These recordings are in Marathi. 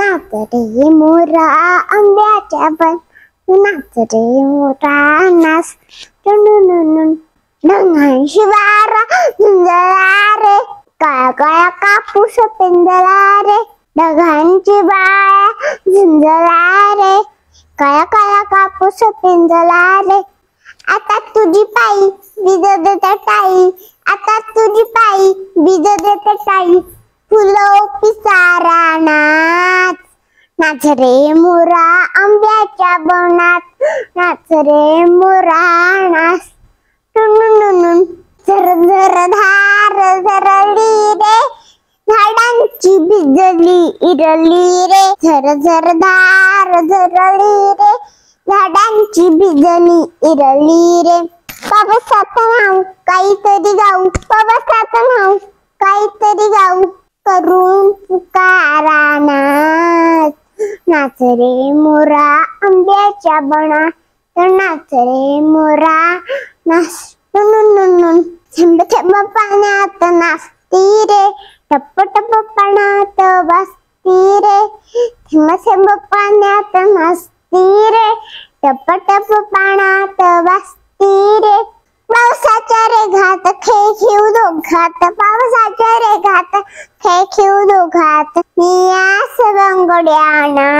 नाचरे मोरा आंब्याच्या पण नाचरे मोरा नास शिवारा रे काळा काळा कापूस पिंजला रे ढगांची बाळा झुंजला रे काळा काळा कापूस पिंजला रे आता तुझी पायी बिजत टाई आता तुझी पायी बिजत टाई फुलं पिसारा ना नाच रे मुरा आंब्याच्या बनात नाच रे मोरा नाच झर झर धार झरली रे झाडांची भिजली इरली रे झर झर धार झरली रे झाडांची भिजली इरली रे बाबा नाव काहीतरी गाऊ बाबा नाव नाच रे मोरा आंब्याच्या बणा नाच रे मोरा नाच थेंब पाण्यात नाचती रे टप टप्प पाण्यात वाचती रे थेंब थेंब पाण्यात नाचती रे टप टप पाण्यात वाचती रे पावसाच्या रेघात दो घात पावसाच्या रेघात दो घात निया sebanggodeana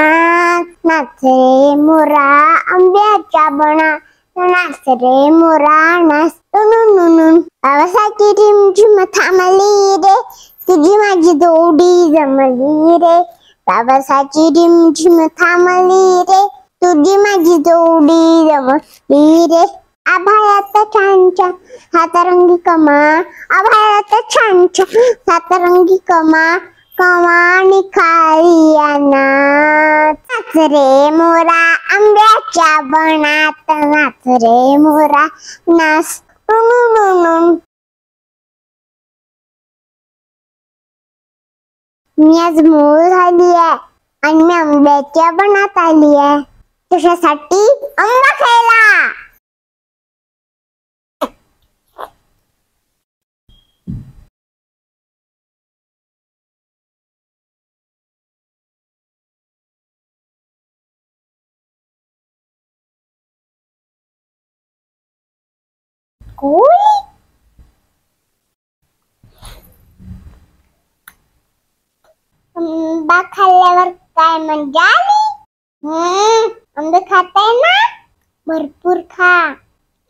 nasri murah ambia bona nasri murah nas nunun nunun avasa kirim cuma tamalire tiji maji dodi zamalire avasa kirim cuma tamalire tiji maji dodi zamalire अभयत छांच हातरंगी कमा अभयत छांच हातरंगी कमा कमानी खालियाना नाचरे मोरा आंब्याच्या बनात नाचरे मोरा नाच मी आज मोर आली आहे आणि मी आंब्याच्या बनात आली आहे तुझ्यासाठी आंबा खाय kui. Bakal lewat kain menjadi. Hmm, untuk katena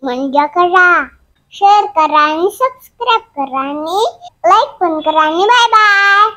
menjaga. Share kerani, subscribe kerani, like pun kerani. Bye bye.